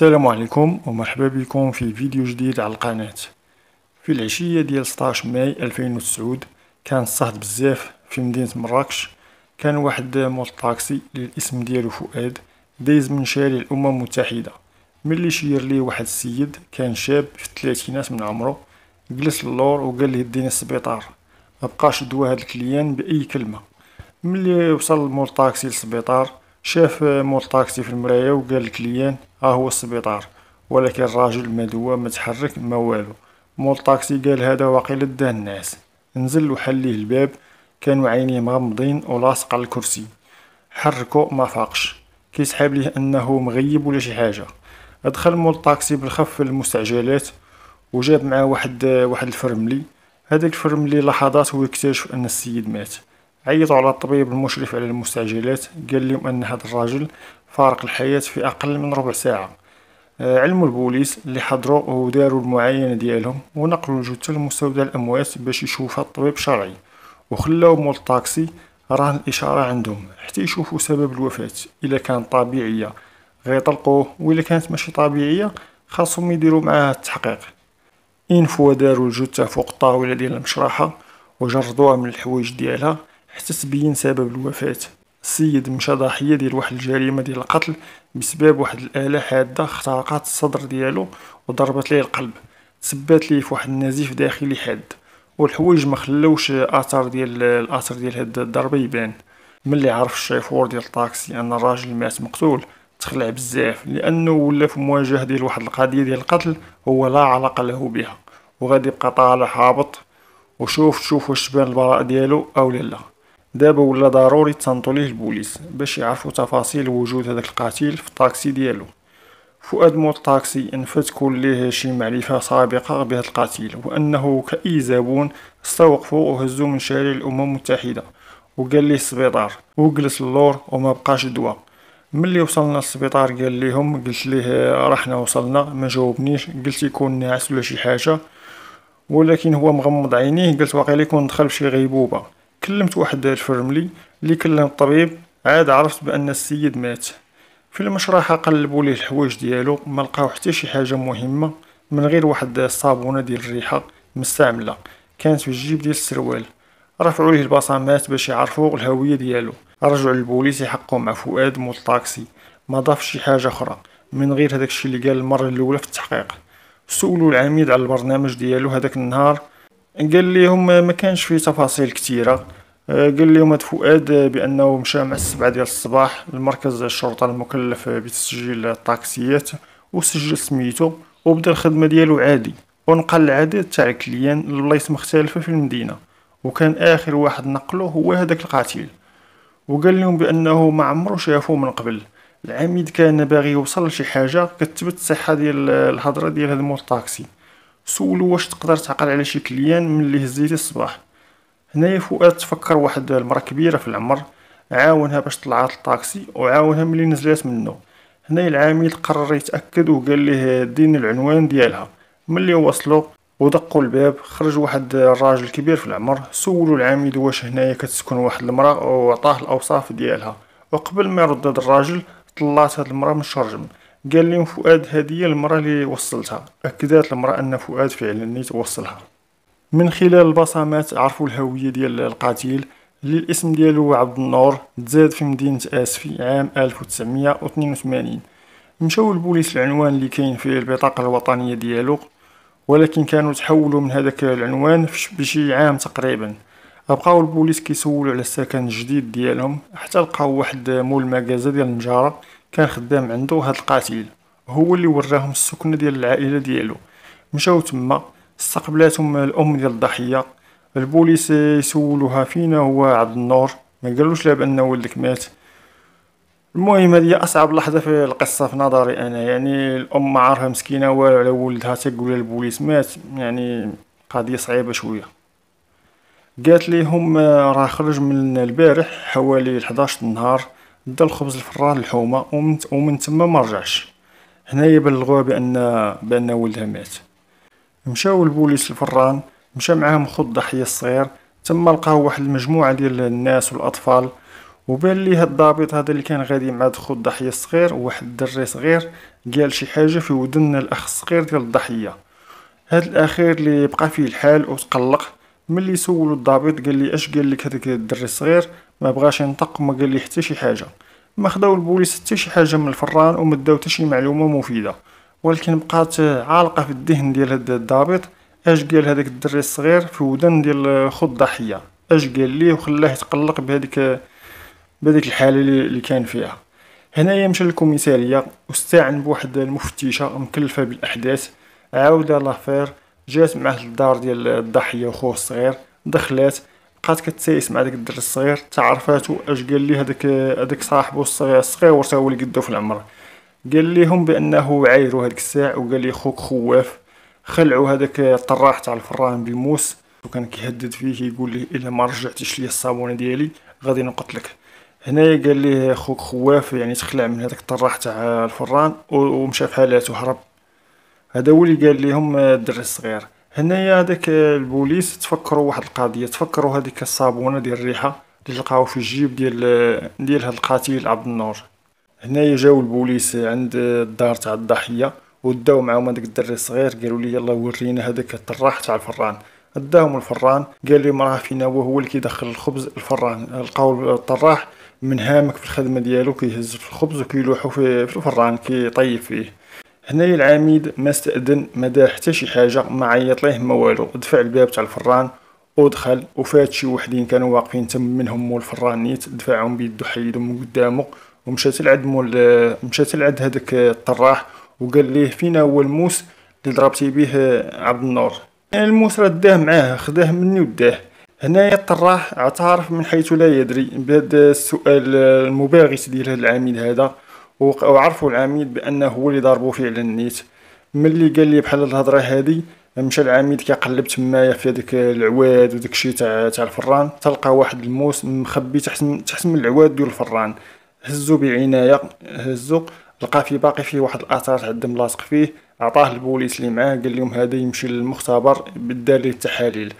السلام عليكم ومرحبا بكم في فيديو جديد على القناة في العشية ديال 16 ماي 2009 كان صهد بزاف في مدينة مراكش كان واحد طاكسي للاسم ديالو فؤاد دايز من شارع الأمم المتحدة ملي شير ليه واحد السيد كان شاب في الثلاثينات من عمرو جلس للور وقال ليه ديني السبيطار مبقاش دوا هاد الكليان بأي كلمة ملي وصل مول الطاكسي للسبيطار شاف مول طاكسي في المرايا وقال الكليان ها اه، هو السبيطار ولكن الراجل ما متحرك ما والو مول طاكسي قال هذا واقيلا داه الناس نزل وحليه الباب كانوا عينيه مغمضين ولاصق على الكرسي حركو ما فاقش كيسحاب ليه انه مغيب ولا شي حاجه دخل مول الطاكسي بالخف المستعجلات وجاب معاه واحد واحد الفرملي هذاك الفرملي لحظات هو يكتشف ان السيد مات عيطوا على الطبيب المشرف على المستعجلات قال لهم أن هذا الراجل فارق الحياة في أقل من ربع ساعة آه، علموا البوليس اللي حضروا وداروا المعاينة ديالهم ونقلوا الجثة لمستودع الأموات باش يشوفها الطبيب الشرعي وخلاو مول الطاكسي راه الإشارة عندهم حتى يشوفوا سبب الوفاة إلا كان طبيعية غيطلقوه وإلا كانت ماشي طبيعية خاصهم يديروا معاه التحقيق إن فوا داروا الجثة فوق الطاولة ديال المشرحة وجردوها من الحوايج ديالها حتى تبين سبب الوفاة السيد مشى ضحية ديال واحد الجريمة ديال القتل بسبب واحد الآلة حادة اخترقت الصدر ديالو وضربت ليه القلب تسبات ليه في واحد النزيف داخلي حاد والحوايج ما خلاوش اثر ديال الاثر ديال هاد الضربه يبان ملي عرف الشيفور ديال الطاكسي ان الراجل مات مقتول تخلع بزاف لانه ولا في مواجهه ديال واحد القضيه ديال القتل هو لا علاقه له بها وغادي يبقى طالع هابط وشوف شوف واش تبان البراء ديالو او لا دابا ولا ضروري تصنتو ليه البوليس باش يعرفوا تفاصيل وجود هذاك القاتل في الطاكسي ديالو فؤاد مول الطاكسي انفت كون ليه شي معرفة سابقة بهذا القاتل وأنه كأي زبون استوقفو وهزوا من شارع الأمم المتحدة وقال ليه السبيطار وجلس اللور وما بقاش دواء ملي وصلنا للسبيطار قال ليهم قلت ليه رحنا وصلنا ما جاوبنيش قلت يكون ناعس ولا شي حاجه ولكن هو مغمض عينيه قلت واقيلا يكون دخل بشي غيبوبه كلمت واحد الفرملي اللي كلم الطبيب عاد عرفت بان السيد مات في المشرحه قلبوا ليه الحوايج ديالو ما لقاو حتى شي حاجه مهمه من غير واحد الصابونه ديال الريحه مستعمله كانت في الجيب ديال السروال رفعوا ليه البصمات باش يعرفوا الهويه ديالو رجعوا للبوليس يحققوا مع فؤاد مول الطاكسي ما ضاف شي حاجه اخرى من غير هداك الشيء اللي قال المره الاولى في التحقيق سولوا العميد على البرنامج ديالو هداك النهار قال لهم ما كانش فيه تفاصيل كثيره آه، قال لي مات فؤاد بانه مشى مع السبعة ديال الصباح لمركز الشرطه المكلف بتسجيل الطاكسيات وسجل سميتو وبدا الخدمه ديالو عادي ونقل العدد تاع الكليان لبلايص مختلفه في المدينه وكان اخر واحد نقلو هو هذاك القاتل وقال لهم بانه ما عمرو شافوه من قبل العميد كان باغي يوصل لشي حاجه كتبت الصحه ديال الهضره ديال هاد مول الطاكسي سولو واش تقدر تعقل على شي كليان من اللي هزيتي الصباح هنايا فؤاد تفكر واحد المرأة كبيرة في العمر عاونها باش طلعات الطاكسي وعاونها ملي نزلات منه هنا العميل قرر يتأكد وقال ليه ديني العنوان ديالها ملي وصلوا ودقوا الباب خرج واحد الراجل كبير في العمر سولو العميل واش هنايا كتسكن واحد المرأة وعطاه الأوصاف ديالها وقبل ما يرد الراجل طلعت هاد المرأة من الشرجم قال لهم فؤاد هذه هي المرأة اللي وصلتها أكدت المرأة أن فؤاد فعلا نيت وصلها من خلال البصمات عرفوا الهوية ديال القتيل اللي الاسم ديالو عبد النور تزاد في مدينة آسفي عام 1982 مشاو البوليس العنوان اللي كاين في البطاقة الوطنية ديالو ولكن كانوا تحولوا من هذاك العنوان بشي عام تقريبا بقاو البوليس كيسولوا على السكن الجديد ديالهم حتى لقاو واحد مول مكازا ديال النجارة كان خدام عنده هاد القاتل هو اللي وراهم السكنة ديال العائلة ديالو مشاو تما استقبلاتهم الام ديال الضحيه البوليس يسولوها فينا هو عبد النور ما قالوش لها بان ولدك مات المهم هذه اصعب لحظه في القصه في نظري انا يعني الام ما عارفه مسكينه والو على ولدها تقول البوليس مات يعني قضيه صعيبه شويه قالت ليهم راه خرج من البارح حوالي 11 النهار دا الخبز الفران الحومه ومن تما ما رجعش هنايا بلغوها بان بان ولدها مات مشاو البوليس الفران مشا معاهم خو الضحية الصغير تما لقاو واحد المجموعة ديال الناس والأطفال وبان ليه الضابط هذا اللي كان غادي مع خو الضحية الصغير واحد الدري صغير قال شي حاجة في ودن الأخ الصغير ديال الضحية هاد الأخير اللي بقى فيه الحال وتقلق ملي سولو الضابط قال لي اش قال لك هذاك الدري الصغير ما بغاش ينطق وما قال لي حتى شي حاجه ما خداو البوليس حتى شي حاجه من الفران وما داو حتى شي معلومه مفيده ولكن بقات عالقه في الذهن ديال هاد الضابط اش قال هذاك الدري الصغير في ودن ديال خو الضحيه اش قال ليه وخلاه يتقلق بهذيك بهذيك الحاله اللي كان فيها هنايا مشى للكوميساريه واستعن بواحد المفتشه مكلفه بالاحداث عاود لافير جات معاه الدار ديال الضحيه وخوه الصغير دخلات بقات كتسايس مع داك الدري الصغير تعرفاتو اش قال لي هذاك هذاك صاحبو الصغير الصغير هو اللي قدو في العمر قال لهم بانه عايرو هذيك الساعه وقال لي خوك خواف خلعوا هذاك الطراح تاع الفران بموس وكان كيهدد فيه يقول لي الا ما رجعتيش لي الصابونه ديالي غادي نقتلك هنايا قال لي خوك خواف يعني تخلع من هذاك الطراح تاع الفران ومشى في حالات وهرب هذا هو اللي قال لهم الدري الصغير هنايا هذاك البوليس تفكروا واحد القضيه تفكروا هذيك الصابونه ديال الريحه اللي لقاو في الجيب ديال ديال هذا القاتل عبد النور هنايا جاو البوليس عند الدار تاع الضحيه وداو معاهم هذاك الدري الصغير قالوا لي يلا ورينا هذاك الطراح تاع الفران داهم الفران قال لهم راه فينا هو اللي كيدخل الخبز الفران لقاو الطراح من هامك في الخدمه ديالو كيهز في الخبز وكيلوحو في, الفران كيطيب فيه هنايا العميد ما استأذن ما دار حتى شي حاجه ما عيط ليه ما والو دفع الباب تاع الفران ودخل وفات شي وحدين كانوا واقفين تم منهم مول الفران نيت دفعهم بيدو حيدهم من قدامه ومشات لعند مول مشات لعند هذاك الطراح وقال ليه فينا هو الموس اللي ضربتي بيه عبد النور يعني الموس راه داه معاه خداه مني وداه هنايا الطراح اعترف من حيث لا يدري بهذا السؤال المباغت ديال هذا العميل هذا وعرفوا العميل بانه هو اللي ضربو فعلا نيت ملي قال لي بحال الهضره هذه مشى العميد كيقلب تمايا في هذاك العواد وداك الشيء تاع تاع الفران تلقى واحد الموس مخبي تحت تحت من العواد ديال الفران هزو بعناية هزو لقى في باقي فيه واحد الاثار تاع الدم لاصق فيه عطاه البوليس اللي معاه قال لهم هذا يمشي للمختبر بالدار للتحاليل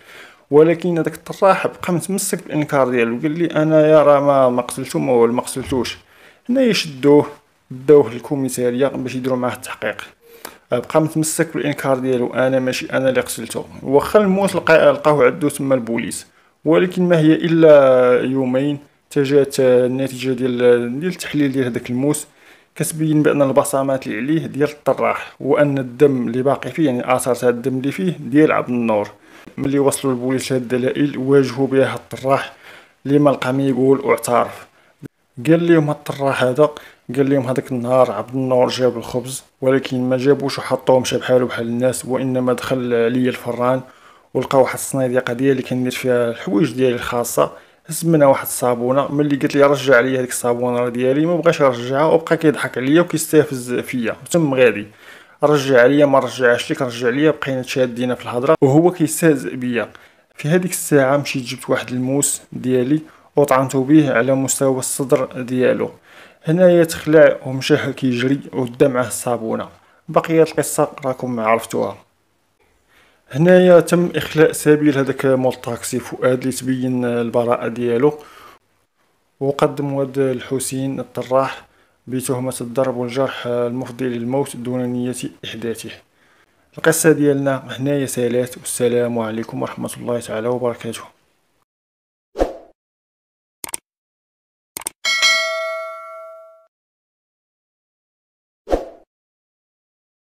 ولكن هذاك الطراح بقى متمسك بالانكار ديالو قال لي انا يا راه ما ما قتلتو ما هو ما قتلتوش هنا يشدوه داوه للكوميساريه باش يديروا معاه التحقيق بقى متمسك بالانكار ديالو انا ماشي انا اللي قتلته واخا الموت لقاه عندو تما البوليس ولكن ما هي الا يومين حتى آه، النتيجه ديال آه، ديال التحليل ديال هذاك الموس كتبين بان البصمات اللي عليه ديال الطراح وان الدم اللي باقي فيه يعني اثار تاع الدم اللي فيه ديال عبد النور ملي وصلوا البوليس هاد الدلائل واجهوا بها الطراح اللي ما لقى ما يقول واعترف قال لهم الطراح هذا قال لهم هذاك النهار عبد النور جاب الخبز ولكن ما جابوش وحطوه مشى بحالو بحال الناس وانما دخل ليا الفران ولقى واحد الصنيديقه ديالي كندير فيها الحوايج ديالي الخاصه هز منها واحد الصابونه ملي قالت لي رجع لي هذيك الصابونه راه ديالي ما بغاش يرجعها وبقى كيضحك عليا وكيستفز فيا تم غادي رجع عليا ما رجعش ليك رجع عليا بقينا تشادينا في الهضره وهو كيستهزئ بيا في هذيك الساعه مشيت جبت واحد الموس ديالي وطعنته به على مستوى الصدر ديالو هنايا تخلع ومشى كيجري ودى معاه الصابونه بقيت القصه راكم عرفتوها هنايا تم اخلاء سبيل هذاك مول الطاكسي فؤاد اللي تبين البراءه ديالو وقدم ود الحسين الطراح بتهمة الضرب والجرح المفضي للموت دون نية إحداثه القصة ديالنا هنايا سالات والسلام عليكم ورحمة الله تعالى وبركاته